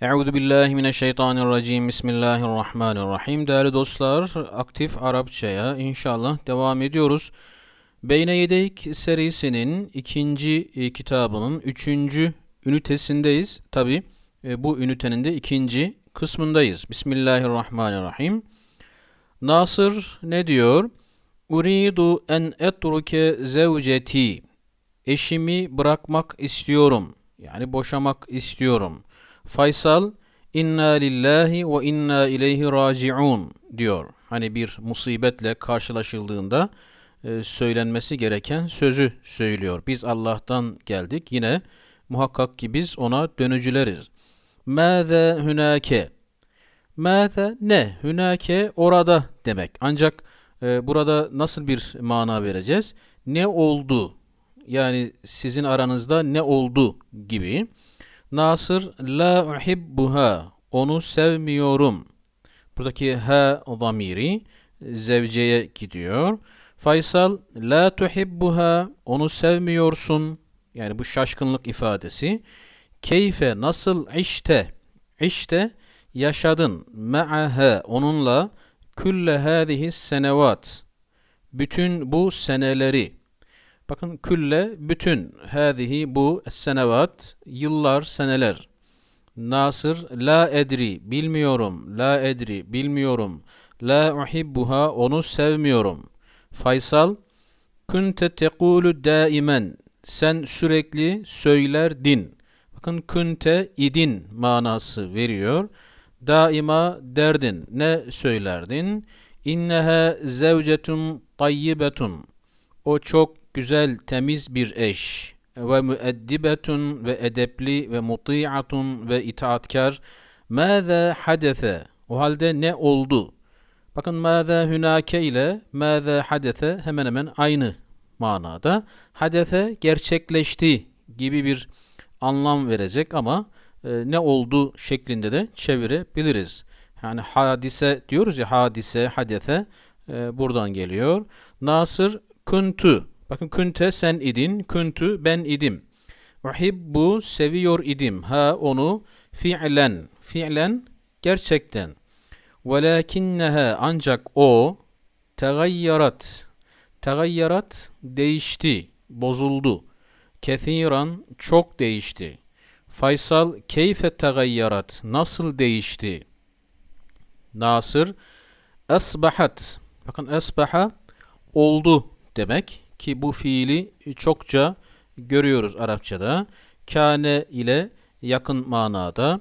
Euzu billahi mineşşeytanirracim. Bismillahirrahmanirrahim. Değerli dostlar, aktif Arapçaya inşallah devam ediyoruz. Beyne Yedek serisinin ikinci e, kitabının üçüncü ünitesindeyiz. Tabi e, bu ünitenin de ikinci kısmındayız. Bismillahirrahmanirrahim. Nasır ne diyor? Uridu en etruke zevceti. Eşimi bırakmak istiyorum. Yani boşamak istiyorum.'' Faysal inna lillahi ve inna ileyhi raciun diyor. Hani bir musibetle karşılaşıldığında e, söylenmesi gereken sözü söylüyor. Biz Allah'tan geldik yine muhakkak ki biz ona dönücüleriz. Mâze hünâke Mâze ne? Hünâke orada demek. Ancak e, burada nasıl bir mana vereceğiz? Ne oldu? Yani sizin aranızda ne oldu gibi. Nasır la uhibbuha onu sevmiyorum. Buradaki ha zamiri zevceye gidiyor. Faysal la tuhibbuha onu sevmiyorsun. Yani bu şaşkınlık ifadesi. Keyfe nasıl işte işte yaşadın ma'aha onunla külle hâzihi senevat bütün bu seneleri Bakın külle bütün hadihi bu senevat yıllar seneler. Nasır la edri bilmiyorum la edri bilmiyorum la uhibbuha onu sevmiyorum. Faysal kunte tekulu daimen sen sürekli söylerdin. Bakın kunte idin manası veriyor. Daima derdin ne söylerdin? İnneha zevcetum tayyibetun. O çok güzel, temiz bir eş ve müeddibetun ve edepli ve muti'atun ve itaatkar. Mâze hadese? O halde ne oldu? Bakın mâze hünake ile mâze hadese hemen hemen aynı manada. Hadese gerçekleşti gibi bir anlam verecek ama e, ne oldu şeklinde de çevirebiliriz. Yani hadise diyoruz ya hadise, hadese e, buradan geliyor. Nasır kuntu Bakın künte sen idin, küntü ben idim. Uhibbu seviyor idim. Ha onu fiilen, fiilen gerçekten. Velakinneha ancak o tegayyarat, tegayyarat değişti, bozuldu. Kethiran çok değişti. Faysal keyfe tegayyarat nasıl değişti? Nasır esbahat bakın esbaha oldu demek ki bu fiili çokça görüyoruz Arapçada. Kâne ile yakın manada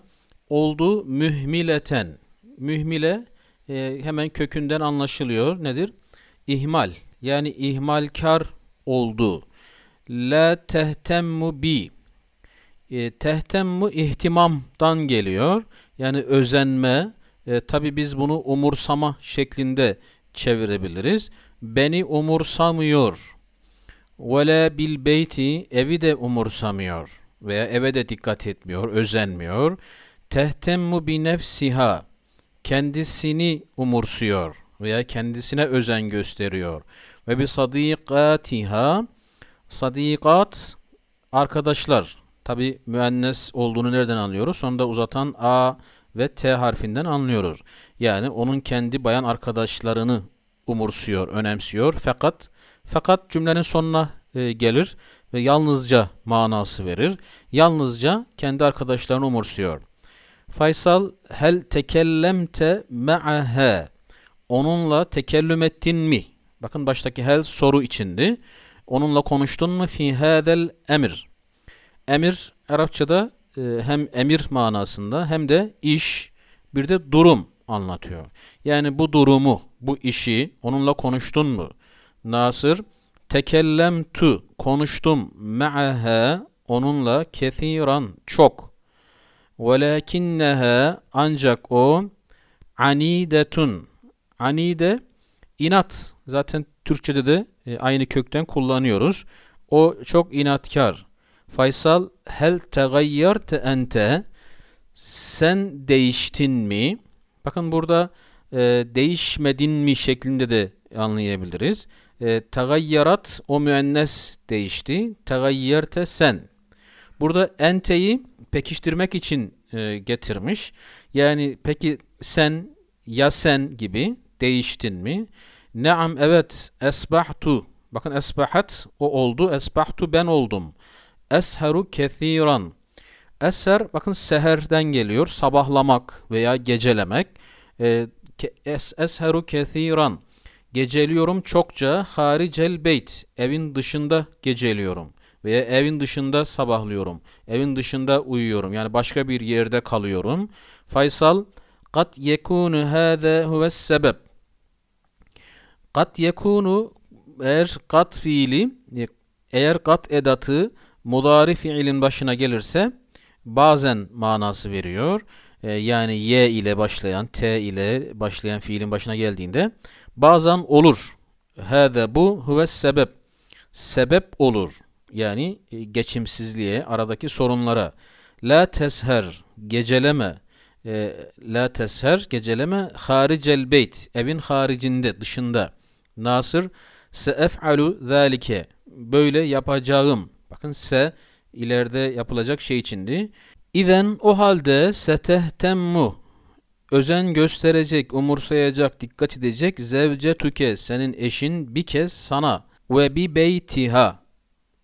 oldu mühmileten. Mühmile e, hemen kökünden anlaşılıyor. Nedir? İhmal. Yani ihmalkar oldu. La tehtemmu bi. E, tehtemmu ihtimamdan geliyor. Yani özenme. E, Tabi biz bunu umursama şeklinde çevirebiliriz. Beni umursamıyor ve bil beyti evi de umursamıyor veya eve de dikkat etmiyor, özenmiyor. Tehtemmu bi nefsiha kendisini umursuyor veya kendisine özen gösteriyor. Ve bi sadikatiha sadikat arkadaşlar. Tabi müennes olduğunu nereden anlıyoruz? Sonunda uzatan a ve t harfinden anlıyoruz. Yani onun kendi bayan arkadaşlarını umursuyor, önemsiyor. Fakat fakat cümlenin sonuna e, gelir ve yalnızca manası verir. Yalnızca kendi arkadaşlarını umursuyor. Faysal hel tekellemte ma'aha onunla tekellüm ettin mi? Bakın baştaki hel soru içindi. Onunla konuştun mu fi hadel emir? Emir Arapçada e, hem emir manasında hem de iş bir de durum anlatıyor. Yani bu durumu, bu işi onunla konuştun mu? Nasır tekellemtu konuştum me'aha onunla kethiran çok velakinneha ancak o anidetun anide inat zaten Türkçede de e, aynı kökten kullanıyoruz. O çok inatkar. Faysal hel tegayyerte ente sen değiştin mi? Bakın burada e, değişmedin mi şeklinde de anlayabiliriz e, tegayyarat o müennes değişti. Tegayyerte sen. Burada enteyi pekiştirmek için e, getirmiş. Yani peki sen ya sen gibi değiştin mi? Naam evet esbahtu. Bakın esbahat o oldu. Esbahtu ben oldum. Esheru kethiran. Eser bakın seherden geliyor. Sabahlamak veya gecelemek. E, es, esheru kethiran. Geceliyorum çokça haricel beyt. Evin dışında geceliyorum. Veya evin dışında sabahlıyorum. Evin dışında uyuyorum. Yani başka bir yerde kalıyorum. Faysal kat yekunu hâze huves sebep. Kat yekunu eğer kat fiili eğer kat edatı mudari fiilin başına gelirse bazen manası veriyor. E, yani y ile başlayan, t ile başlayan fiilin başına geldiğinde Bazen olur. Hâze bu huves sebep. Sebep olur. Yani e, geçimsizliğe, aradaki sorunlara. La tesher, geceleme. E, la tesher, geceleme. Haricel beyt, evin haricinde, dışında. Nasır, seef'alu zâlike. Böyle yapacağım. Bakın se ileride yapılacak şey içindi. İzen o halde setehtemmu Özen gösterecek, umursayacak, dikkat edecek. Zevce tüke, senin eşin bir kez sana. Ve bi beytiha,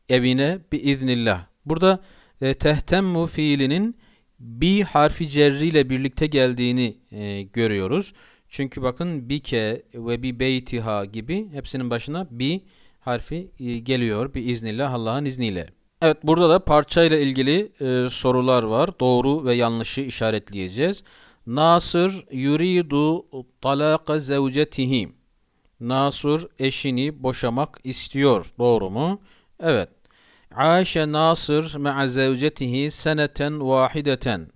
evine bi iznillah. Burada e, tehtemmu fiilinin bi harfi cerri ile birlikte geldiğini e, görüyoruz. Çünkü bakın ke ve bi beytiha gibi hepsinin başına bi harfi e, geliyor. Bi iznillah Allah'ın izniyle. Evet burada da parça ile ilgili e, sorular var. Doğru ve yanlışı işaretleyeceğiz. Nasır yuridu talaqa zevcetihi. Nasır eşini boşamak istiyor. Doğru mu? Evet. Aşe Nasır me'a zevcetihi seneten vahideten.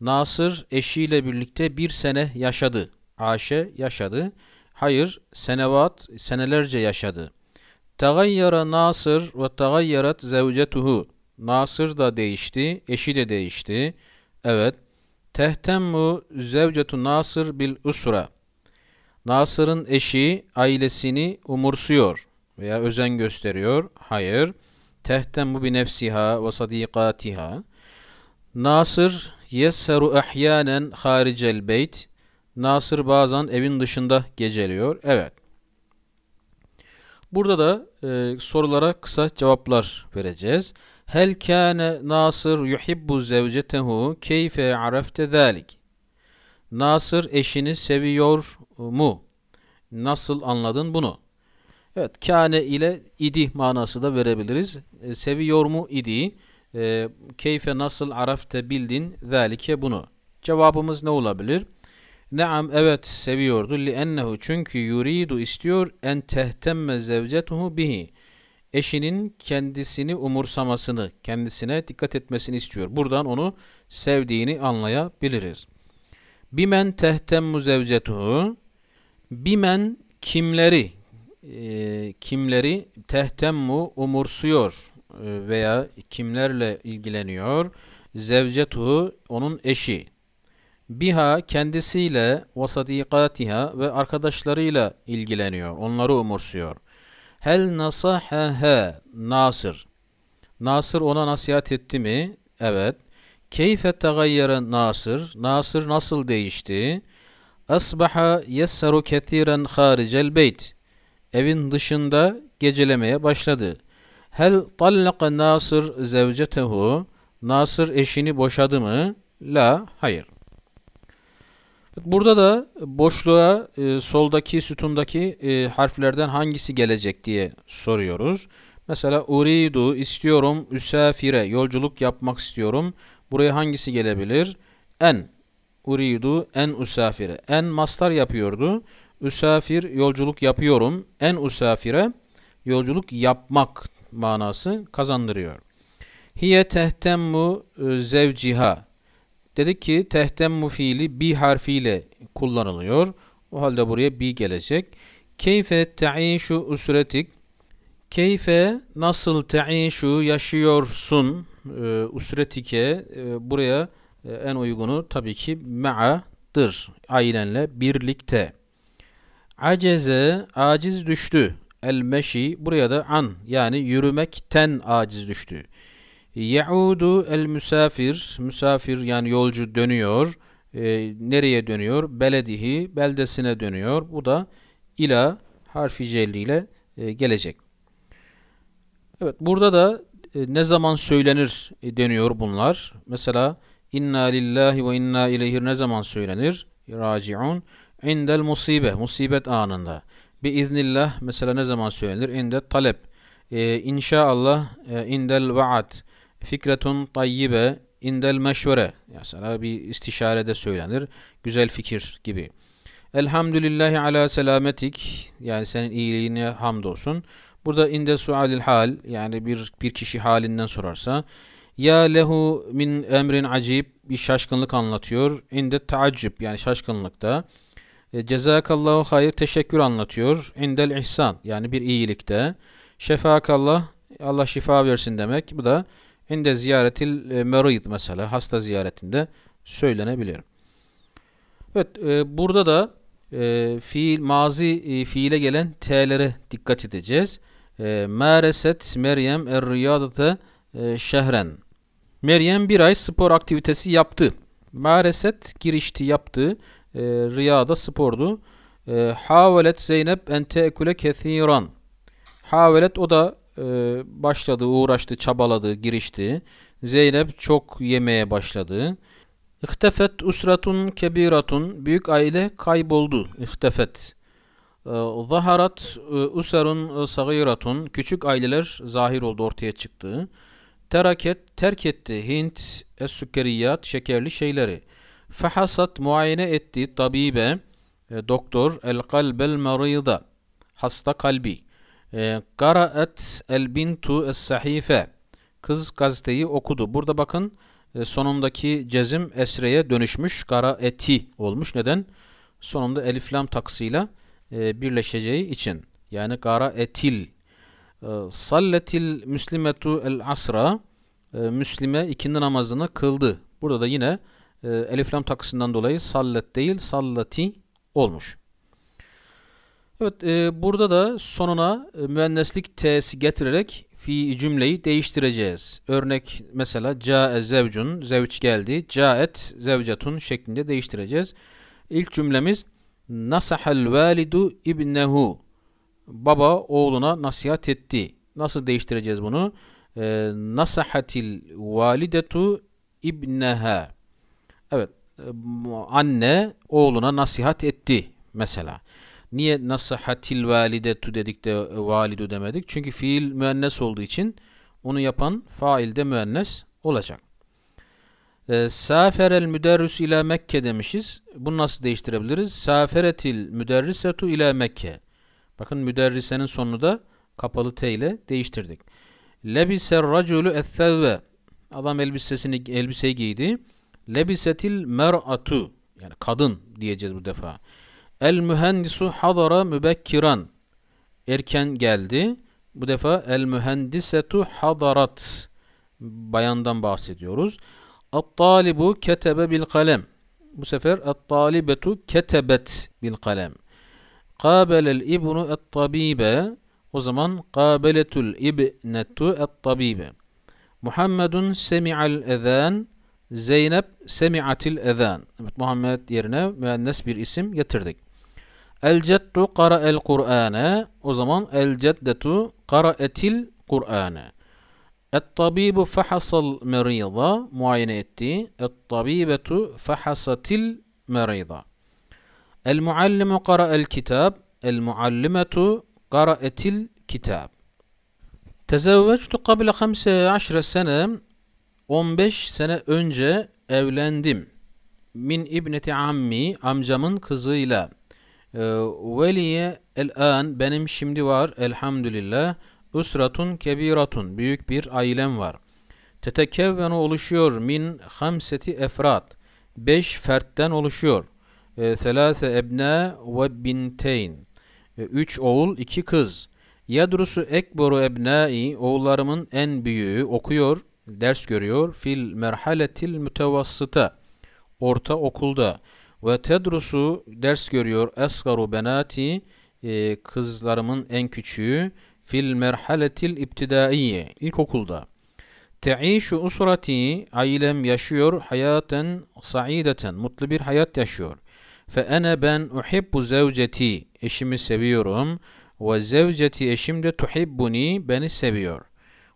Nasır eşiyle birlikte bir sene yaşadı. Aşe yaşadı. Hayır, senevat, senelerce yaşadı. Tagayyara Nasır ve tagayyarat zevcetuhu. Nasır da değişti, eşi de değişti. Evet. Tehtemmu zevcetu Nasır bil usra. Nasır'ın eşi ailesini umursuyor veya özen gösteriyor. Hayır. Tehtemmu bi nefsiha ve sadikatiha. Nasır yesseru ahyanen haricel beyt. Nasır bazen evin dışında geceliyor. Evet. Burada da e, sorulara kısa cevaplar vereceğiz. Hel kâne Nasır yuhibbu zevcetehu keyfe arafte zâlik. Nasır eşini seviyor mu? Nasıl anladın bunu? Evet, kâne ile idi manası da verebiliriz. E, seviyor mu idi? E, keyfe nasıl arafte bildin zâlike bunu? Cevabımız ne olabilir? Naam evet seviyordu. Li ennehu çünkü yuridu istiyor en tehtemme zevcetuhu bihi eşinin kendisini umursamasını, kendisine dikkat etmesini istiyor. Buradan onu sevdiğini anlayabiliriz. Bimen tehtemmu zevcetuhu Bimen kimleri e, kimleri tehtemmu umursuyor e, veya kimlerle ilgileniyor? Zevcetuhu onun eşi. Biha kendisiyle ve sadikatiha ve arkadaşlarıyla ilgileniyor. Onları umursuyor. Hel nasahehe Nasır. Nasır ona nasihat etti mi? Evet. Keyfe tegayyere Nasır. Nasır nasıl değişti? Asbaha yessaru kethiren haricel beyt. Evin dışında gecelemeye başladı. Hel tallaka Nasır zevcetehu. Nasır eşini boşadı mı? La, hayır. Burada da boşluğa e, soldaki sütundaki e, harflerden hangisi gelecek diye soruyoruz. Mesela uridu istiyorum üsafire yolculuk yapmak istiyorum. Buraya hangisi gelebilir? En uridu en usafire. En mastar yapıyordu. Üsafir yolculuk yapıyorum. En usafire yolculuk yapmak manası kazandırıyor. Hiye tehtemmu e, zevciha. Dedik ki tehtemmu fiili bi harfiyle kullanılıyor. O halde buraya bi gelecek. Keyfe şu usretik. Keyfe nasıl şu yaşıyorsun e, usretike e, buraya e, en uygunu tabii ki ma'adır. Ailenle birlikte. Aceze aciz düştü. El meşi buraya da an yani yürümekten aciz düştü. Yaudu el müsafir, müsafir yani yolcu dönüyor. E, nereye dönüyor? Beledihi, beldesine dönüyor. Bu da ila harfi celli ile e, gelecek. Evet burada da e, ne zaman söylenir e, deniyor bunlar. Mesela inna lillahi ve inna ileyhi ne zaman söylenir? Raciun indel musibe, musibet anında. Bi iznillah mesela ne zaman söylenir? İnde talep. E, ee, inşaallah e, indel vaat Fikretun tayyibe indel meşvere. sana bir istişarede söylenir. Güzel fikir gibi. Elhamdülillahi ala selametik. Yani senin iyiliğine hamdolsun. Burada inde sualil hal yani bir bir kişi halinden sorarsa ya lehu min emrin acib bir şaşkınlık anlatıyor. İnde taaccüp yani şaşkınlıkta. E, cezakallahu hayır teşekkür anlatıyor. İndel ihsan yani bir iyilikte. Şefakallah Allah şifa versin demek. Bu da Hinde ziyaretil e, merayit mesela hasta ziyaretinde söylenebilir. Evet e, burada da e, fiil mazi e, fiile gelen t'lere dikkat edeceğiz. E, Mereset Meryem er-riyadete e, şehren. Meryem bir ay spor aktivitesi yaptı. Mereset girişti yaptı. E, riyada spordu. E, Havelet Zeynep en teekule kethiran. Havelet o da ee, başladı, uğraştı, çabaladı, girişti. Zeynep çok yemeye başladı. İhtefet usratun kebiratun. Büyük aile kayboldu. İhtefet. Ee, zaharat e, usarun e, sagiratun. Küçük aileler zahir oldu, ortaya çıktı. Teraket, terk etti. Hint, es-sükkeriyat, şekerli şeyleri. Fehasat muayene etti. Tabibe, e, doktor, el kalbel marida. Hasta kalbi. Karaet ee, el bintu es sahife. Kız gazeteyi okudu. Burada bakın e, sonundaki cezim esreye dönüşmüş. Kara eti olmuş. Neden? Sonunda elif lam taksıyla e, birleşeceği için. Yani kara etil. Ee, salletil müslimetu el asra. E, müslime ikindi namazını kıldı. Burada da yine elif lam taksından dolayı sallet değil sallati olmuş. Evet e, burada da sonuna e, müenneslik t'si getirerek fi cümleyi değiştireceğiz. Örnek mesela cae zevcun zevç geldi. Caet Zevcatun şeklinde değiştireceğiz. İlk cümlemiz nasahal validu ibnehu. Baba oğluna nasihat etti. Nasıl değiştireceğiz bunu? E, nasahatil validetu ibneha. Evet e, anne oğluna nasihat etti mesela. Niye nasihatil validetu dedik de e, validu demedik? Çünkü fiil müennes olduğu için onu yapan fail de müennes olacak. E, Saferel müderris ile Mekke demişiz. Bunu nasıl değiştirebiliriz? Saferetil müderrisetu ile Mekke. Bakın müderrisenin sonunu da kapalı T ile değiştirdik. Lebiser raculu ethevve. Adam elbisesini elbiseyi giydi. Lebisetil mer'atu. Yani kadın diyeceğiz bu defa. El mühendisu hadara mübekkiran. Erken geldi. Bu defa el mühendisetu hadarat. Bayandan bahsediyoruz. At-talibu ketebe bil kalem. Bu sefer at-talibetu ketebet bil kalem. Kabelel ibnu et-tabibe. O zaman kabeletul ibnetu et-tabibe. Muhammedun semi'al ezan. Zeynep semi'atil ezan. Evet, Muhammed yerine müennes bir isim getirdik. El ceddu qara'el Kur'ane. O zaman el ceddetu qara'etil Kur'ane. Et-tabibu fahasal merida muayene etti. Et-tabibetu fahasatil merida. El muallimu qara'el kitab. El muallimetu qara'etil kitab. Tezevvectu qabla 15 sene 15 sene önce evlendim. Min ibneti ammi amcamın kızıyla. Ee, veliye el-an benim şimdi var elhamdülillah. Usratun kebiratun büyük bir ailem var. Tetekevvenu oluşuyor min hamseti efrat. Beş fertten oluşuyor. Ee, selase ebne ve binteyn. Ee, üç oğul, iki kız. Yadrusu ekboru ebnai oğullarımın en büyüğü okuyor, ders görüyor fil merhaletil mütevassıta orta okulda. Ve tedrusu ders görüyor esgaru benati e, kızlarımın en küçüğü fil merhaletil ibtidaiye ilkokulda. Te'işu usrati ailem yaşıyor hayaten saideten mutlu bir hayat yaşıyor. Fe ene ben uhibbu zevceti eşimi seviyorum ve zevceti eşim de tuhibbuni beni seviyor.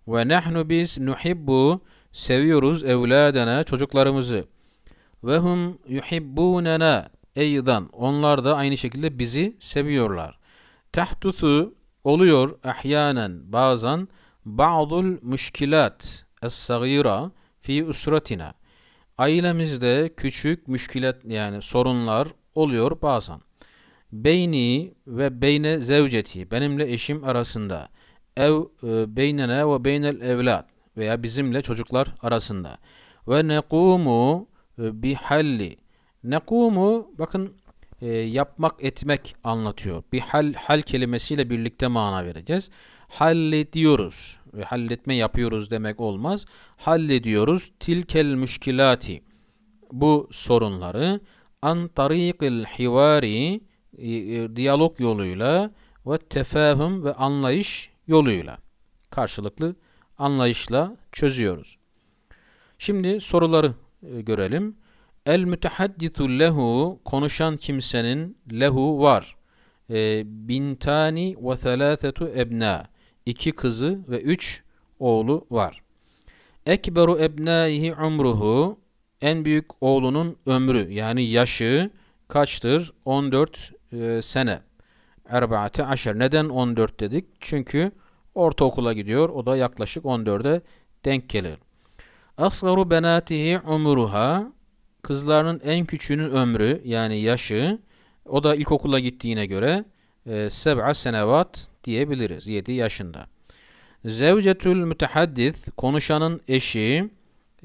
Ve nahnu biz nuhibbu seviyoruz evladena çocuklarımızı. Ve hum yuhibbunena eydan. Onlar da aynı şekilde bizi seviyorlar. Tahtusu oluyor ahyanen bazen ba'dul müşkilat es-sagira fi usratina. Ailemizde küçük müşkilat yani sorunlar oluyor bazen. Beyni ve beyne zevceti benimle eşim arasında ev e, beynene ve beynel evlat veya bizimle çocuklar arasında ve nequmu ee, bihalli nekumu bakın e, yapmak etmek anlatıyor. Bir hal hal kelimesiyle birlikte mana vereceğiz. Hallediyoruz. E, halletme yapıyoruz demek olmaz. Hallediyoruz tilkel müşkilati. Bu sorunları an tariqil hivari e, e, diyalog yoluyla ve tefahüm ve anlayış yoluyla karşılıklı anlayışla çözüyoruz. Şimdi soruları e, görelim. El mütehaddisu lehu konuşan kimsenin lehu var. E, bintani ve thalâthetu ebna iki kızı ve üç oğlu var. Ekberu ebnaihi umruhu en büyük oğlunun ömrü yani yaşı kaçtır? 14 e, sene. Erbaate aşer. Neden 14 dedik? Çünkü ortaokula gidiyor. O da yaklaşık 14'e denk gelir. Asgaru benatihi umuruha kızlarının en küçüğünün ömrü yani yaşı o da ilkokula gittiğine göre e, seb'a senevat diyebiliriz 7 yaşında. Zevcetül mütehaddis konuşanın eşi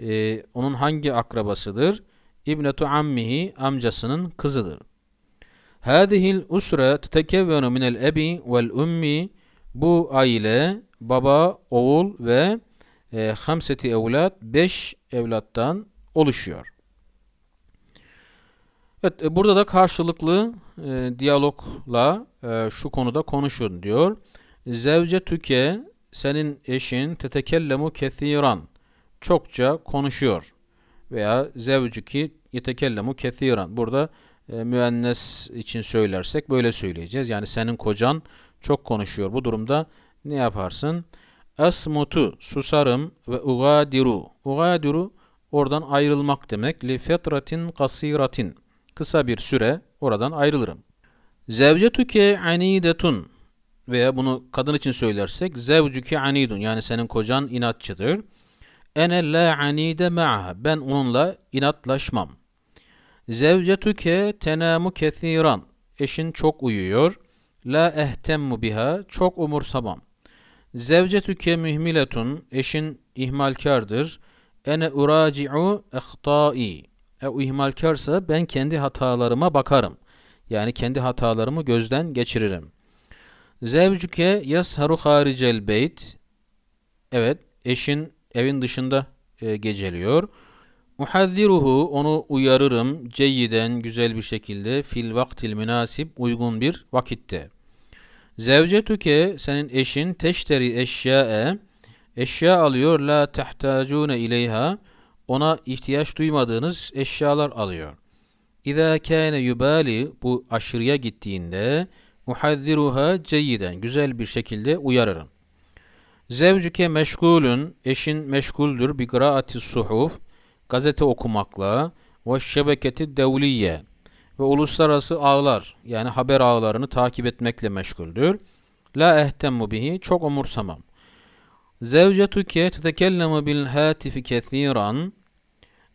e, onun hangi akrabasıdır? İbnetu ammihi amcasının kızıdır. Hadihil usre tetekevvenu minel ebi vel ummi bu aile baba, oğul ve e, hamseti evlat 5 evlattan oluşuyor. Evet e, burada da karşılıklı e, diyalogla e, şu konuda konuşun diyor. Zevce tüke senin eşin tetekellemu kethiran çokça konuşuyor veya zevciki yetekellemu kethiran. Burada e, müennes için söylersek böyle söyleyeceğiz. Yani senin kocan çok konuşuyor. Bu durumda ne yaparsın? Esmutu susarım ve ugadiru. Ugadiru oradan ayrılmak demek. Li fetratin kasiratin. Kısa bir süre oradan ayrılırım. Zevcetuke anidetun veya bunu kadın için söylersek zevcuki anidun yani senin kocan inatçıdır. Ene la anide ma'ha. Ben onunla inatlaşmam. Zevcetuke tenamu kethiran. Eşin çok uyuyor. La ehtemmu biha. Çok umursamam. Zevcetüke mühmiletun. Eşin ihmalkardır. Ene uraci'u ehtai. E ihmalkarsa ben kendi hatalarıma bakarım. Yani kendi hatalarımı gözden geçiririm. Zevcüke yasharu haricel beyt. Evet, eşin evin dışında e, geceliyor. Muhazziruhu onu uyarırım ceyiden güzel bir şekilde fil vaktil münasip uygun bir vakitte. Zevcetuke senin eşin teşteri eşyae eşya alıyor la tehtacune ileyha ona ihtiyaç duymadığınız eşyalar alıyor. İza kâne yubali bu aşırıya gittiğinde muhazziruha ceyiden güzel bir şekilde uyarırım. Zevcüke meşgulün eşin meşguldür bi kıraati suhuf gazete okumakla ve şebeketi devliye ve uluslararası ağlar yani haber ağlarını takip etmekle meşguldür. La ehtemmu bihi çok umursamam. Zevcetuke tetekellemu bil hatifi kethiran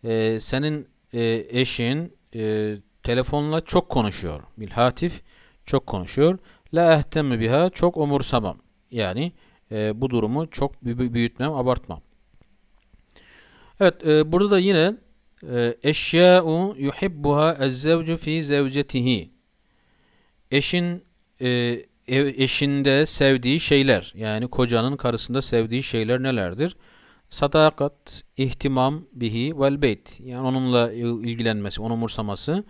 ee, senin e, eşin e, telefonla çok konuşuyor. Bil hatif çok konuşuyor. La ehtemmü biha çok umursamam. Yani e, bu durumu çok büyütmem, abartmam. Evet e, burada da yine ee, Eşya'u yuhibbuha ezzevcu fi zevcetihi. Eşin e, eşinde sevdiği şeyler yani kocanın karısında sevdiği şeyler nelerdir? Sadakat, ihtimam bihi vel beyt. Yani onunla ilgilenmesi, onu umursaması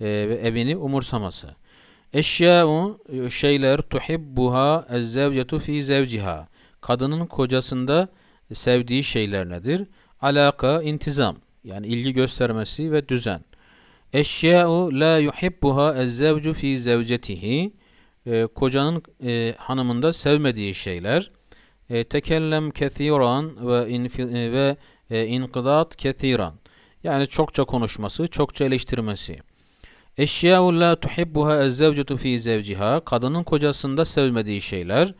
e, ve evini umursaması. Eşya'u e, şeyler tuhibbuha ezzevcetu fi zevciha. Kadının kocasında sevdiği şeyler nedir? Alaka, intizam yani ilgi göstermesi ve düzen. Eşya'u la yuhibbuha ezzevcu fi zevcetihi ee, kocanın e, hanımında sevmediği şeyler. E, tekellem kethiran ve infi, e, ve e, inqidat kethiran. Yani çokça konuşması, çokça eleştirmesi. Eşya'u la tuhibbuha ezzevcetu fi zevciha. Kadının kocasında sevmediği şeyler.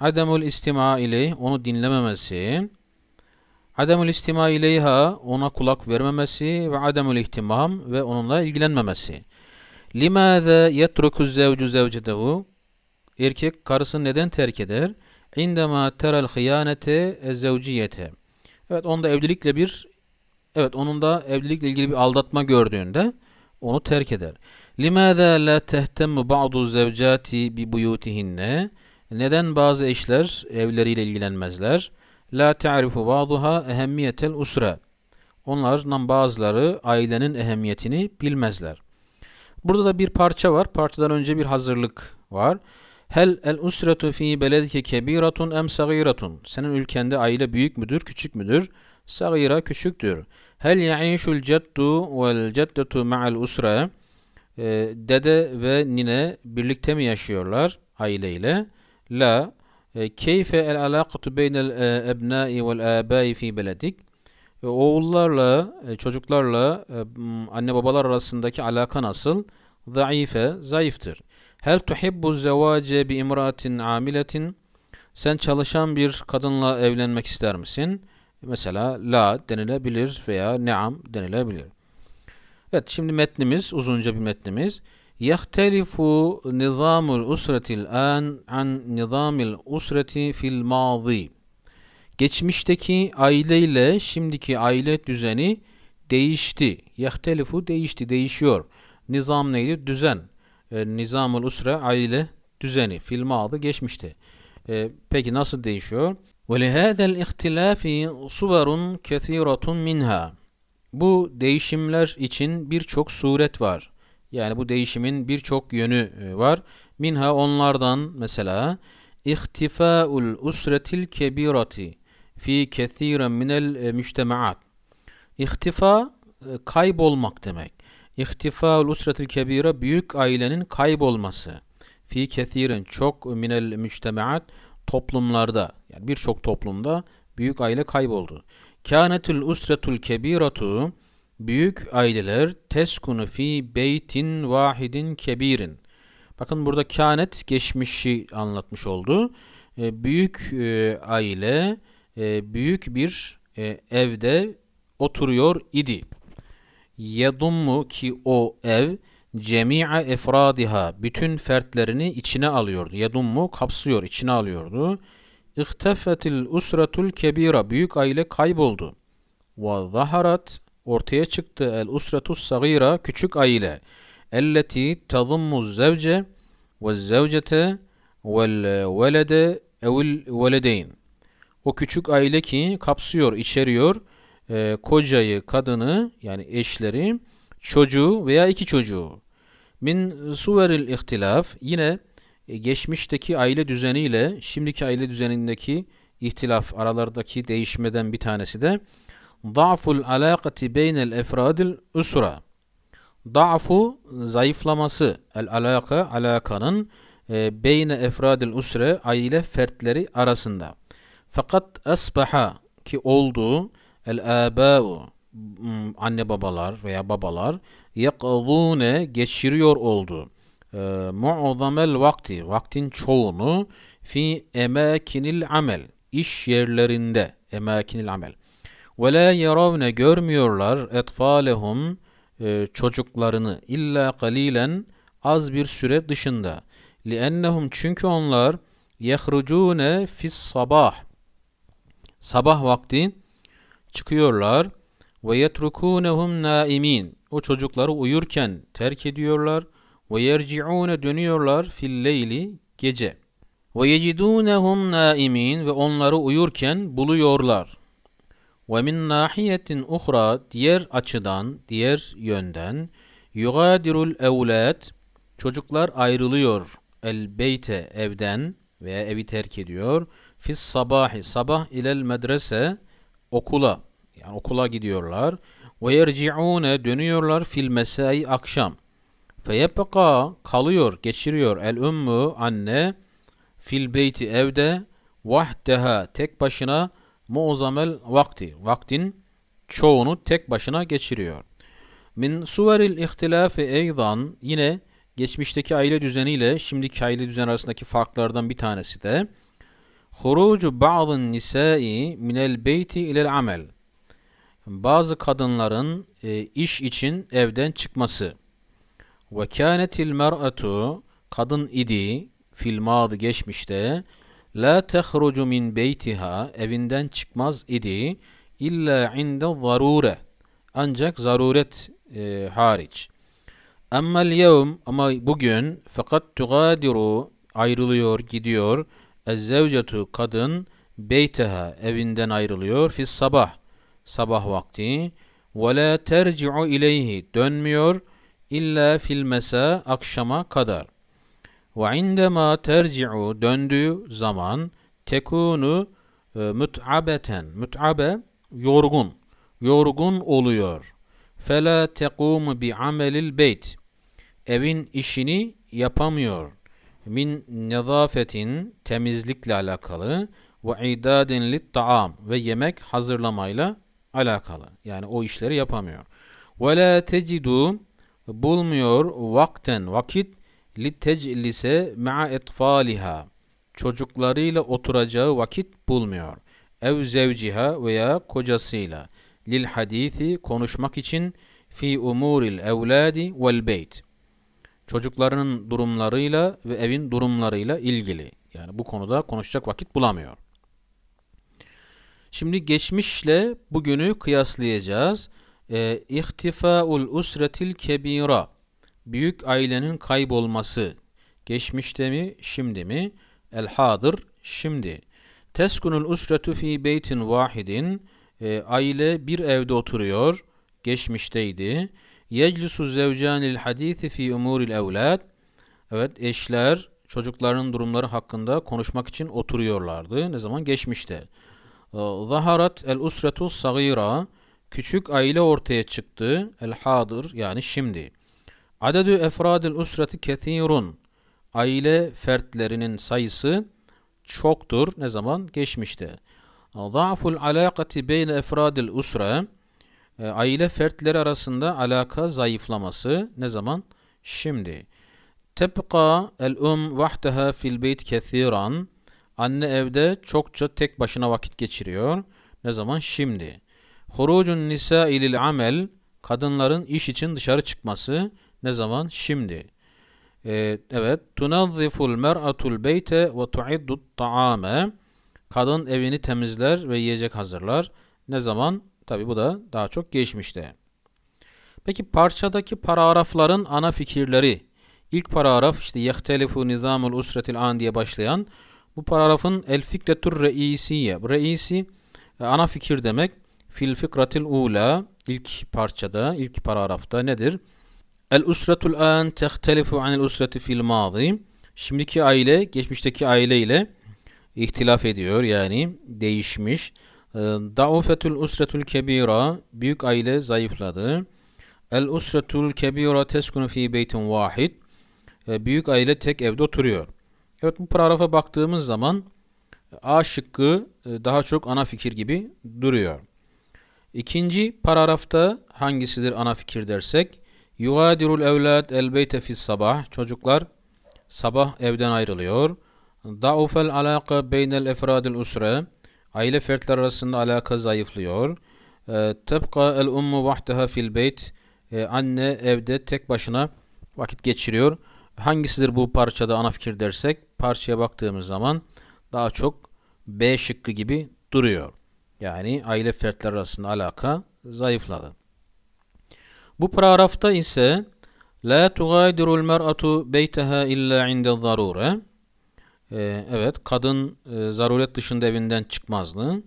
Ademul istima ile onu dinlememesi. Ademül istima ileyha ona kulak vermemesi ve ademül ihtimam ve onunla ilgilenmemesi. Limâze yetruku zevcu zevcedehu Erkek karısını neden terk eder? İndemâ terel hıyanete ezzevciyete Evet onda evlilikle bir Evet onun da evlilikle ilgili bir aldatma gördüğünde onu terk eder. Limâzâ la tehtemmü ba'du zevcati bi buyutihinne Neden bazı eşler evleriyle ilgilenmezler? La ta'rifu ba'duha ehemmiyetel usre. Onlardan bazıları ailenin ehemmiyetini bilmezler. Burada da bir parça var. Parçadan önce bir hazırlık var. Hel el usretu fi beledike kebiratun em sagiratun. Senin ülkende aile büyük müdür, küçük müdür? Sagira küçüktür. Hel ya'işul ceddu vel ceddetu ma'al usre. Ee, dede ve nine birlikte mi yaşıyorlar aileyle? La e, keyfe el alaqatu beynel e, ebnai vel abai fi beledik. E, oğullarla, çocuklarla anne babalar arasındaki alaka nasıl? Zaife, zayıftır. Hel tuhibbu zevace bi imratin amiletin. Sen çalışan bir kadınla evlenmek ister misin? Mesela la denilebilir veya neam denilebilir. Evet şimdi metnimiz uzunca bir metnimiz. يختلف نظام الأسرة الآن عن نظام الأسرة في الماضي. Geçmişteki aile ile şimdiki aile düzeni değişti. Yehtelifu değişti, değişiyor. Nizam neydi? Düzen. E, Nizamul aile düzeni. fil adı Geçmişte. E, peki nasıl değişiyor? وَلِهَذَا الْاِخْتِلَافِ صُبَرٌ كَثِيرَةٌ minha. Bu değişimler için birçok suret var. Yani bu değişimin birçok yönü e, var. Minha onlardan mesela ihtifaul usretil kebirati fi kethiren minel e, müştemaat. İhtifa e, kaybolmak demek. İhtifaul usretil kebira büyük ailenin kaybolması. Fi kethiren çok minel müştemaat toplumlarda yani birçok toplumda büyük aile kayboldu. Kânetül usretul kebiratu Büyük aileler teskunu fi beytin vahidin kebirin. Bakın burada kânet geçmişi anlatmış oldu. E, büyük e, aile e, büyük bir e, evde oturuyor idi. Yedummu ki o ev cemi'a efradiha bütün fertlerini içine alıyordu. Yedummu kapsıyor, içine alıyordu. İhtefetil usratul kebira büyük aile kayboldu. Ve zaharat ortaya çıktı. El usretus sagira küçük aile. Elleti tazımmu zevce ve zevcete vel velede evil veledeyn. O küçük aile ki kapsıyor, içeriyor e, kocayı, kadını yani eşleri, çocuğu veya iki çocuğu. Min suveril ihtilaf yine e, geçmişteki aile düzeniyle şimdiki aile düzenindeki ihtilaf aralardaki değişmeden bir tanesi de Da'ful alakati beynel efradil usra. Da'fu zayıflaması. El alaka alakanın e, beyne efradil usre aile fertleri arasında. Fakat asbaha ki oldu el abau anne babalar veya babalar yakadune geçiriyor oldu. E, mu'zamel vakti vaktin çoğunu fi emakinil amel iş yerlerinde emakinil amel ve la yeravne görmüyorlar etfalehum e, çocuklarını illa kalilen az bir süre dışında. Liennehum çünkü onlar yehrucune fis sabah. Sabah vakti çıkıyorlar ve yetrukunehum naimin. O çocukları uyurken terk ediyorlar ve yerciune dönüyorlar fil leyli gece. Ve yecidunehum naimin ve onları uyurken buluyorlar. Ve min nahiyetin uhra diğer açıdan, diğer yönden yugadirul evlat çocuklar ayrılıyor el beyte evden veya evi terk ediyor. Fis sabahi sabah ilel medrese okula yani okula gidiyorlar. Ve yerciune dönüyorlar fil mesai akşam. Feyebka kalıyor, geçiriyor el ümmü anne fil beyti evde vahdeha tek başına muazzamel vakti, vaktin çoğunu tek başına geçiriyor. Min suveril ihtilafi eydan yine geçmişteki aile düzeniyle şimdiki aile düzen arasındaki farklardan bir tanesi de hurucu ba'dın nisai minel beyti ilel amel bazı kadınların e, iş için evden çıkması ve kânetil mer'atu kadın idi filmadı geçmişte La tehrucu min beytiha evinden çıkmaz idi illa inde zarure ancak zaruret e, hariç. Emmel yevm ama bugün fakat tugadiru ayrılıyor gidiyor ezzevcetu kadın beyteha evinden ayrılıyor fis sabah sabah vakti ve la terci'u ileyhi dönmüyor illa fil mesa akşama kadar.'' Ve indema terci'u döndüğü zaman tekunu e, mütabeten. Mütabe yorgun. Yorgun oluyor. Fela tekumu bi amelil beyt. Evin işini yapamıyor. Min nezafetin temizlikle alakalı ve idadin lit taam ve yemek hazırlamayla alakalı. Yani o işleri yapamıyor. Ve la tecidu bulmuyor vakten vakit لِتَجْلِسَ مَعَ etfaliha Çocuklarıyla oturacağı vakit bulmuyor. Ev zevciha veya kocasıyla. Lil hadisi konuşmak için fi umuril evladi vel beyt. Çocuklarının durumlarıyla ve evin durumlarıyla ilgili. Yani bu konuda konuşacak vakit bulamıyor. Şimdi geçmişle bugünü kıyaslayacağız. Ee, İhtifaul usretil kebira Büyük ailenin kaybolması. Geçmişte mi, şimdi mi? El hadır, şimdi. Teskunul usretu fi beytin vahidin. E, aile bir evde oturuyor. Geçmişteydi. Yeclisu zevcanil hadisi fi umuril evlat. Evet, eşler çocukların durumları hakkında konuşmak için oturuyorlardı. Ne zaman? Geçmişte. E, zaharat el usretu sagira. Küçük aile ortaya çıktı. El hadır yani şimdi. Adedü efradil usreti kethirun. Aile fertlerinin sayısı çoktur. Ne zaman? Geçmişte. Zaful alaqati beyne efradil usre. E, aile fertleri arasında alaka zayıflaması. Ne zaman? Şimdi. Tebka el um vahdeha fil beyt kethiran. Anne evde çokça tek başına vakit geçiriyor. Ne zaman? Şimdi. Hurucun nisa ilil amel. Kadınların iş için dışarı çıkması ne zaman? Şimdi. Ee, evet. Tunazziful mer'atul beyte ve tu'iddut ta'ame. Kadın evini temizler ve yiyecek hazırlar. Ne zaman? Tabi bu da daha çok geçmişte. Peki parçadaki paragrafların ana fikirleri. İlk paragraf işte yehtelifu nizamul usretil an diye başlayan bu paragrafın el fikretur reisiye. Reisi e, ana fikir demek. Fil fikratil ula ilk parçada, ilk paragrafta nedir? El usretul an tehtelifu anil usreti fil mazi. Şimdiki aile geçmişteki aile ile ihtilaf ediyor yani değişmiş. Ee, Daufetul usretul kebira büyük aile zayıfladı. El usretul kebira teskunu fi beytin vahid. Ee, büyük aile tek evde oturuyor. Evet bu paragrafa baktığımız zaman A şıkkı e, daha çok ana fikir gibi duruyor. İkinci paragrafta hangisidir ana fikir dersek Yugadirul evlad elbeyte fis sabah. Çocuklar sabah evden ayrılıyor. Daufel alaka beynel efradil usre. Aile fertler arasında alaka zayıflıyor. Ee, Tebka el ummu vahdeha fil beyt. Ee, anne evde tek başına vakit geçiriyor. Hangisidir bu parçada ana fikir dersek parçaya baktığımız zaman daha çok B şıkkı gibi duruyor. Yani aile fertler arasında alaka zayıfladı. Bu paragrafta ise La tugaydirul mer'atu beyteha illa inde zarure ee, Evet kadın e, zaruret dışında evinden çıkmazdı.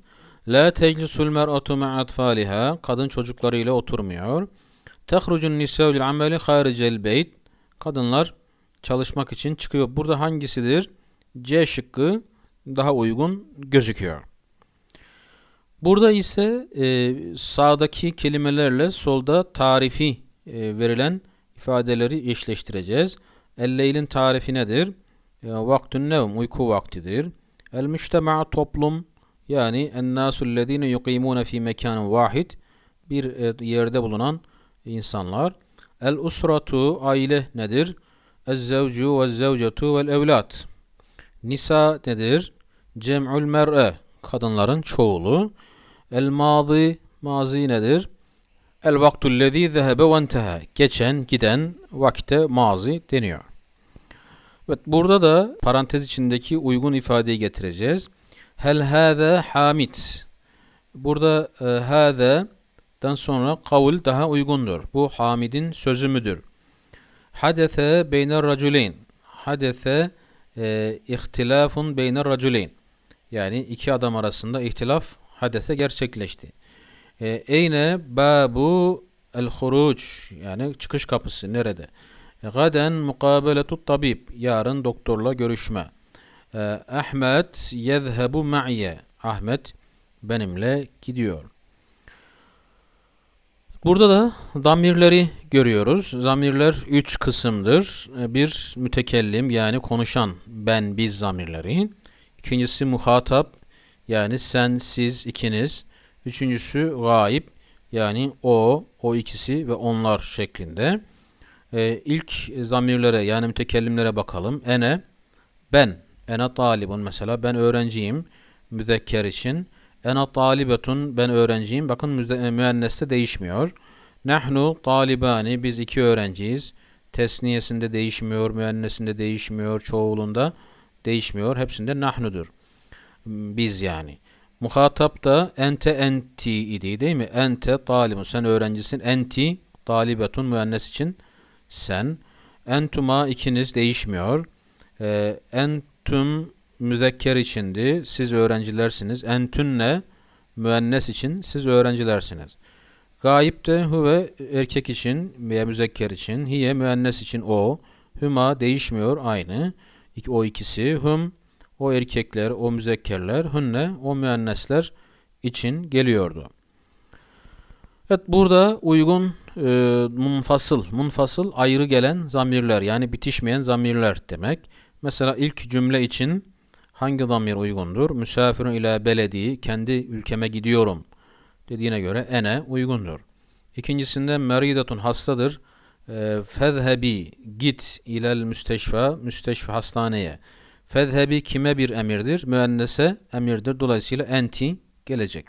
La teclisul mer'atu me'atfaliha Kadın çocuklarıyla oturmuyor. Tehrucun nisevül ameli haricel beyt Kadınlar çalışmak için çıkıyor. Burada hangisidir? C şıkkı daha uygun gözüküyor. Burada ise e, sağdaki kelimelerle solda tarifi e, verilen ifadeleri eşleştireceğiz. Elleyl'in tarifi nedir? E, vaktün nevm, uyku vaktidir. El müştema toplum yani ennasullezine yuqimune fi mekânın vahid bir e, yerde bulunan insanlar. El usratu aile nedir? Ez zevcu ve zevcetu vel evlat. Nisa nedir? Cem'ül mer'e kadınların çoğulu. El mazi mazi nedir? El vaktu lezî zehebe ve entehe. Geçen, giden vakte mazi deniyor. Evet, burada da parantez içindeki uygun ifadeyi getireceğiz. Hel hâze hamit. Burada e, hâze'den sonra kavul daha uygundur. Bu hamidin sözü müdür? Hadese beyner raculeyn. Hadese e, ihtilafun beyner raculeyn. Yani iki adam arasında ihtilaf Hadise gerçekleşti. E, eyne babu el huruç yani çıkış kapısı nerede? E, gaden mukabeletu tabib yarın doktorla görüşme. E, Ahmet yezhebu ma'iye Ahmet benimle gidiyor. Burada da zamirleri görüyoruz. Zamirler üç kısımdır. E, bir mütekellim yani konuşan ben biz zamirleri. İkincisi muhatap yani sen, siz, ikiniz. Üçüncüsü gaib yani o, o ikisi ve onlar şeklinde. Ee, ilk zamirlere yani mütekellimlere bakalım. Ene, ben. Ene talibun mesela ben öğrenciyim müzekker için. Ene talibetun ben öğrenciyim. Bakın e, müenneste değişmiyor. Nahnu talibani biz iki öğrenciyiz. Tesniyesinde değişmiyor, müennesinde değişmiyor, çoğulunda değişmiyor. Hepsinde nahnudur biz yani. Muhatap da ente enti idi değil mi? Ente talimun. Sen öğrencisin. Enti talibetun müennes için sen. Entuma ikiniz değişmiyor. E, ee, entüm müzekker içindi. Siz öğrencilersiniz. Entünne müennes için siz öğrencilersiniz. Gayip de huve erkek için veya müzekker için. Hiye müennes için o. Hüma değişmiyor aynı. O ikisi. Hüm o erkekler, o müzekkerler, hünne, o müennesler için geliyordu. Evet burada uygun e, munfasıl, munfasıl ayrı gelen zamirler yani bitişmeyen zamirler demek. Mesela ilk cümle için hangi zamir uygundur? Müsafirin ile belediği kendi ülkeme gidiyorum dediğine göre ene uygundur. İkincisinde meridatun hastadır. E, fezhebi git ilel müsteşfa, müsteşfa hastaneye. Fezhebi kime bir emirdir? Müennese emirdir. Dolayısıyla enti gelecek.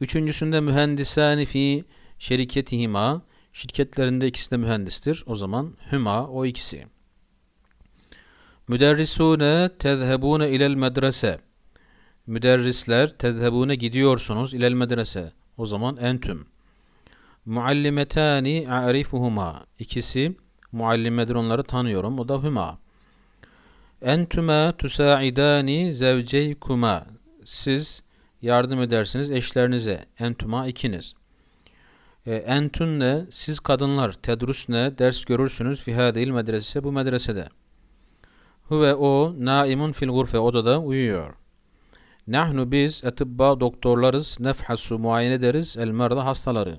Üçüncüsünde mühendisani fi şirketihima şirketlerinde ikisi de mühendistir. O zaman hüma o ikisi. Müderrisune tezhebune ilel medrese Müderrisler tezhebune gidiyorsunuz ilel medrese. O zaman entüm. Muallimetani a'rifuhuma İkisi muallimedir onları tanıyorum. O da hüma. Entüme tusaidani zevceykuma. Siz yardım edersiniz eşlerinize. Entüma ikiniz. E, entünne siz kadınlar tedrüsne ders görürsünüz değil medrese bu medresede. Huve o naimun fil gurfe odada uyuyor. Nahnu biz etibba doktorlarız nefhasu muayene ederiz el merda hastaları.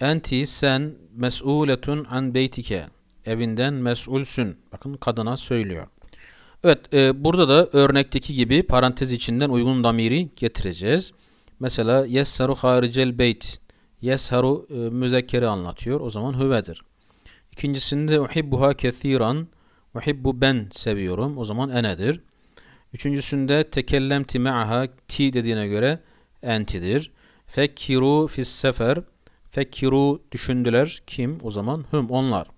Enti sen mes'uletun an beytike. Evinden mes'ulsün. Bakın kadına söylüyor. Evet e, burada da örnekteki gibi parantez içinden uygun damiri getireceğiz. Mesela yessaru haricel beyt. Yesharu e, müzekkeri anlatıyor. O zaman hüvedir. İkincisinde uhibbuha kethiran. Uhibbu ben seviyorum. O zaman enedir. Üçüncüsünde tekellemti me'aha ti dediğine göre entidir. Fekkiru fis sefer. Fekkiru düşündüler. Kim? O zaman hüm onlar.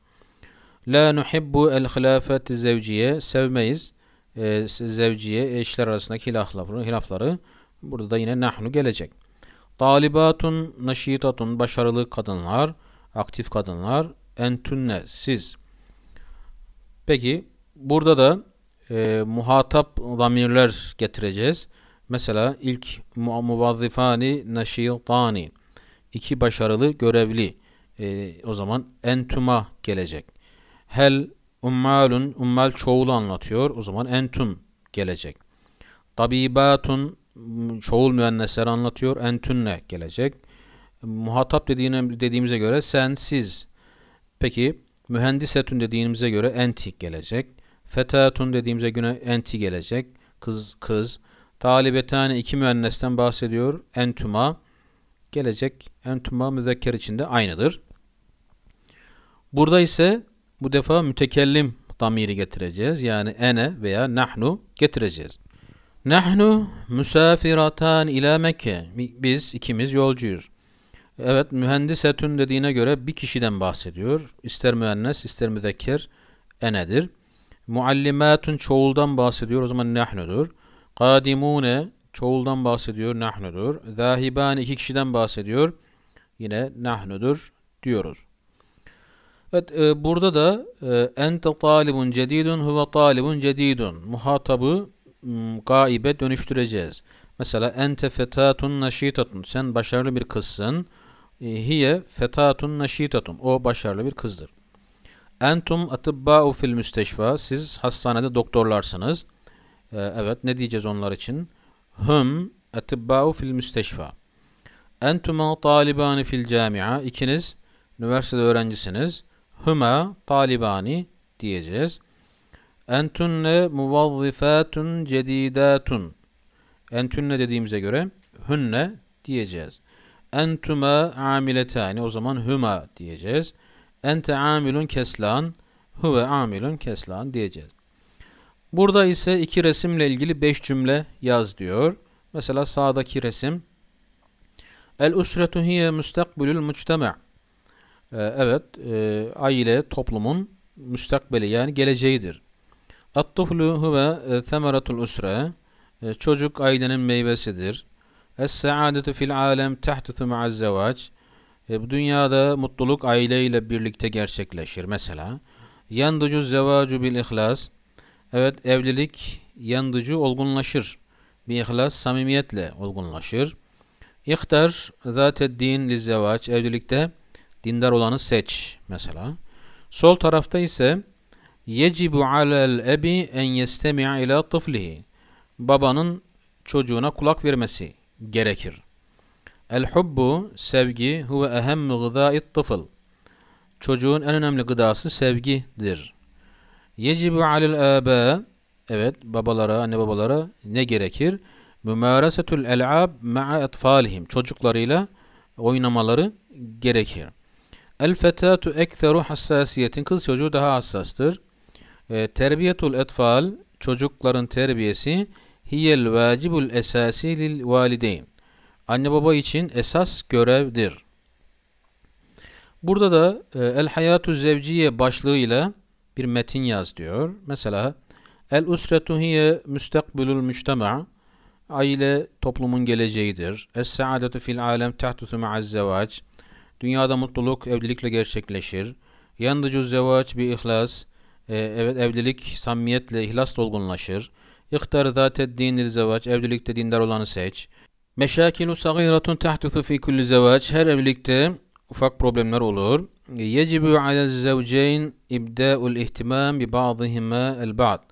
La nuhibbu el hilafeti zevciye sevmeyiz e, zevciye eşler arasındaki hilafları, hilafları burada da yine nahnu gelecek. Talibatun naşitatun başarılı kadınlar, aktif kadınlar, entünne siz. Peki burada da e, muhatap zamirler getireceğiz. Mesela ilk muvazifani, naşitani iki başarılı görevli e, o zaman entuma gelecek. Hel ummalun, ummal çoğulu anlatıyor. O zaman entum gelecek. Tabibatun çoğul müennesler anlatıyor. Entünne gelecek. Muhatap dediğine, dediğimize göre sen, siz. Peki mühendisetun dediğimize göre enti gelecek. Fetatun dediğimize göre enti gelecek. Kız, kız. Talibetane iki müennesten bahsediyor. Entuma gelecek. Entuma müzekker içinde aynıdır. Burada ise bu defa mütekellim damiri getireceğiz. Yani ene veya nahnu getireceğiz. Nahnu müsafiratan ila Mekke. Biz ikimiz yolcuyuz. Evet mühendisetün dediğine göre bir kişiden bahsediyor. İster müennes ister müdekker enedir. Muallimatun çoğuldan bahsediyor. O zaman nahnudur. Kadimune çoğuldan bahsediyor. Nahnudur. Zahiban iki kişiden bahsediyor. Yine nahnudur diyoruz. Evet e, burada da e, ente talibun cedidun huve talibun cedidun muhatabı gaibe dönüştüreceğiz. Mesela ente fetatun naşitatun sen başarılı bir kızsın. E, hiye fetatun naşitatun o başarılı bir kızdır. Entum atibba'u fil müsteşfa siz hastanede doktorlarsınız. E, evet ne diyeceğiz onlar için? Hum atibba'u fil müsteşfa. Entuma talibani fil camia ikiniz üniversite öğrencisiniz. Hüma talibani diyeceğiz. Entünne muvazzifatun cedidatun. Entünne dediğimize göre hünne diyeceğiz. Entüme amiletani o zaman hüma diyeceğiz. Ente amilun keslan huve amilun keslan diyeceğiz. Burada ise iki resimle ilgili beş cümle yaz diyor. Mesela sağdaki resim El usretu hiye müstakbulul muctema' Ee, evet, e, aile toplumun müstakbeli yani geleceğidir. At-tuhlu huve semeratul usre. E, çocuk ailenin meyvesidir. Es-saadetu fil alem tehtutu ma'az zevac. E, bu dünyada mutluluk aileyle birlikte gerçekleşir. Mesela yandıcı zevacu bil ihlas. Evet evlilik yandıcı olgunlaşır. Bir ihlas samimiyetle olgunlaşır. İhtar zâted din li zevac. Evlilikte Dindar olanı seç mesela. Sol tarafta ise yecibu alel ebi en yestemi'a ila tıflihi. Babanın çocuğuna kulak vermesi gerekir. El hubbu sevgi huve ehemmu gıdâit tıfıl. Çocuğun en önemli gıdası sevgidir. Yecibu alel âbâ Evet babalara, anne babalara ne gerekir? Mümaresetül el'ab ma'a etfalihim. Çocuklarıyla oynamaları gerekir. El fetatu ekteru hassasiyetin. Kız çocuğu daha hassastır. E, terbiyetul etfal. Çocukların terbiyesi. Hiyel vacibul esasi lil valideyn. Anne baba için esas görevdir. Burada da e, El hayatu zevciye başlığıyla bir metin yaz diyor. Mesela El usretu hiye müstakbülül müçtema aile toplumun geleceğidir. Es saadetu fil alem tahtusu ma'az zevac Dünyada mutluluk evlilikle gerçekleşir. Yandıcı zevaç bir ihlas, e, evet evlilik samimiyetle ihlas dolgunlaşır. İhtar zatet dinil zevaç, evlilikte dindar olanı seç. Meşakilu sagiratun tahtusu fi kulli zevaç, her evlilikte ufak problemler olur. Yecibu alel zevceyn ibda'ul ihtimam bi ba'dihima el ba'd.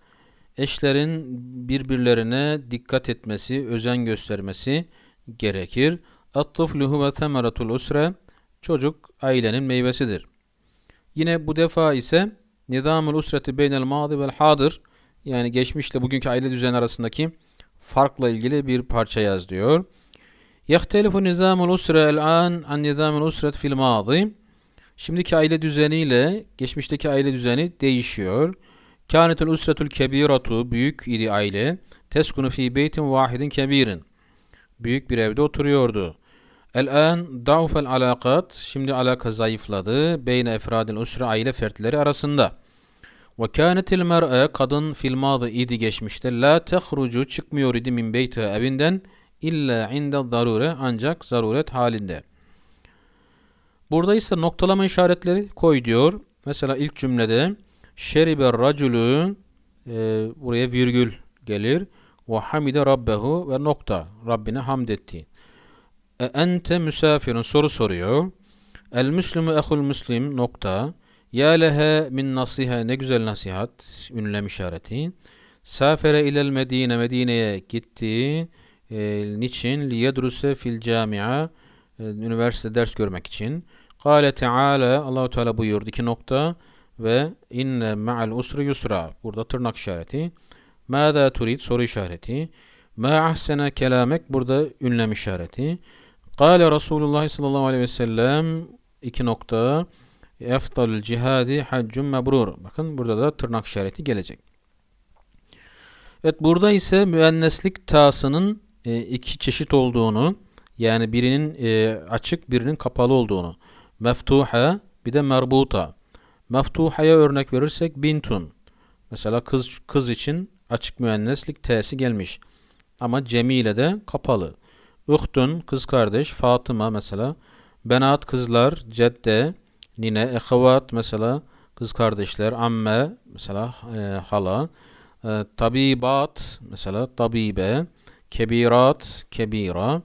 Eşlerin birbirlerine dikkat etmesi, özen göstermesi gerekir. At-tıflu huve semeratul usre. Çocuk ailenin meyvesidir. Yine bu defa ise nizamul usreti beynel madi vel hadır yani geçmişle bugünkü aile düzeni arasındaki farkla ilgili bir parça yaz diyor. Yahtelifu nizamul usre el an an nizamul usret fil madi. Şimdiki aile düzeniyle geçmişteki aile düzeni değişiyor. Kânetul usretul kebiratu büyük idi aile. Teskunu fi beytin vahidin kebirin. Büyük bir evde oturuyordu. El-an da'ufel alakat. Şimdi alaka zayıfladı. Beyne efradil usra aile fertleri arasında. Ve kânetil mer'e kadın filmadı idi geçmişte. La tehrucu çıkmıyor idi min beyte evinden illa inde zarure ancak zaruret halinde. Burada ise noktalama işaretleri koy diyor. Mesela ilk cümlede şeribe racülü e, buraya virgül gelir ve hamide rabbehu ve nokta Rabbine hamd etti. E ente misafirun soru soruyor. El müslümü ehul müslim nokta. Ya lehe min nasiha ne güzel nasihat. Ünlem işareti. Safere ilel medine Medine'ye gitti. E, niçin? Liyedruse fil camia. E, üniversite ders görmek için. Kale Teala Allahu Teala buyurdu iki nokta ve inne ma'al usri yusra. Burada tırnak işareti. Mâzâ turid soru işareti. Ma ahsene kelamek burada ünlem işareti. Kale Resulullah sallallahu aleyhi ve sellem iki nokta Eftal cihadi haccun mebrur. Bakın burada da tırnak işareti gelecek. Evet burada ise müenneslik tasının e, iki çeşit olduğunu yani birinin e, açık birinin kapalı olduğunu meftuha bir de merbuta. Meftuha'ya örnek verirsek bintun. Mesela kız kız için açık müenneslik t'si gelmiş. Ama cemile de kapalı. Uhtun kız kardeş Fatıma mesela. Benat kızlar cedde nine ehevat mesela kız kardeşler amme mesela e, hala e, tabibat mesela tabibe kebirat kebira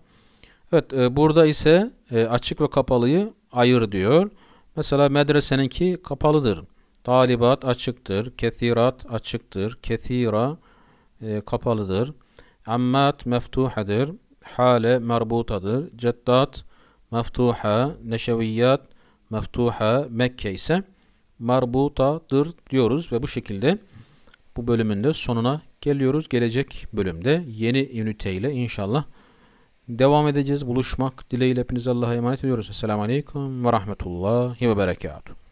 evet e, burada ise e, açık ve kapalıyı ayır diyor mesela medreseninki kapalıdır talibat açıktır kethirat açıktır kethira e, kapalıdır ammat meftuhadır hale merbutadır. Ceddat meftuha, neşeviyat meftuha, Mekke ise merbutadır diyoruz ve bu şekilde bu bölümün de sonuna geliyoruz. Gelecek bölümde yeni üniteyle inşallah devam edeceğiz. Buluşmak dileğiyle hepinize Allah'a emanet ediyoruz. Esselamu Aleyküm ve Rahmetullahi ve Berekatuhu.